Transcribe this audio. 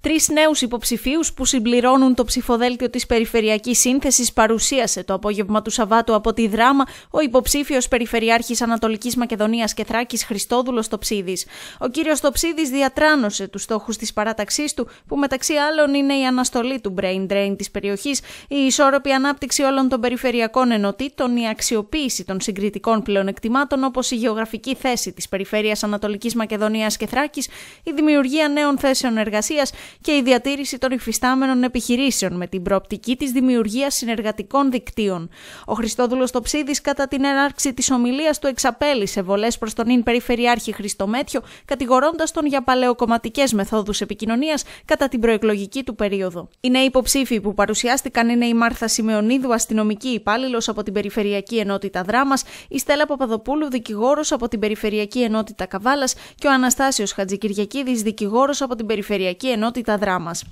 Τρεις νέους υποψηφίους που συμπληρώνουν το ψηφοδέλτιο της Περιφερειακής Σύνθεσης παρουσίασε το απόγευμα του Σαββάτου από τη Δράμα ο υποψήφιος Περιφερειάρχης Ανατολικής Μακεδονίας και Θράκης Χριστόδουλος Τοψίδης. Ο κύριος Τοψίδης διατράνωσε τους στόχους της παράταξής του που μεταξύ άλλων είναι η αναστολή του brain drain της περιοχής, η ισόρροπη ανάπτυξη όλων των περιφερειακών ενωτήτων, η αξιοποίηση των συγκριτικών πλεονεκτημάτων όπως η γεωγραφική θέση της Περιφέρειας Ανατολικής Μακεδονίας και Θράκης, η δημιουργία νέων θέσεων εργασίας, και η διατήρηση των υφιστάμενων επιχειρήσεων με την προοπτική της δημιουργίας συνεργατικών δικτύων. Ο Χριστόδουλος Τοψίδης, κατά την έναρξη της ομιλίας του, εξαπέλυσε βολές προς τον ίν Περιφερειάρχη Χριστομέτιο, κατηγορώντας τον για παλαιοκομματικές μεθόδους επικοινωνίας κατά την προεκλογική του περίοδο. Οι νέοι υποψήφοι που παρουσιάστηκαν είναι η Μάρθα Σιμεωνίδου, αστυνομική υπάλληλος από την Περιφερειακή Ενότητα Δράμας, η Στέλλα Παπαδοπούλου, δικηγόρος από την Περιφερειακή Ενότητα Καβάλας και ο Αναστάσιος Χατζικυριακίδης, δικηγόρος από την Περιφερειακή Ενότητα ποιότητα δράμας.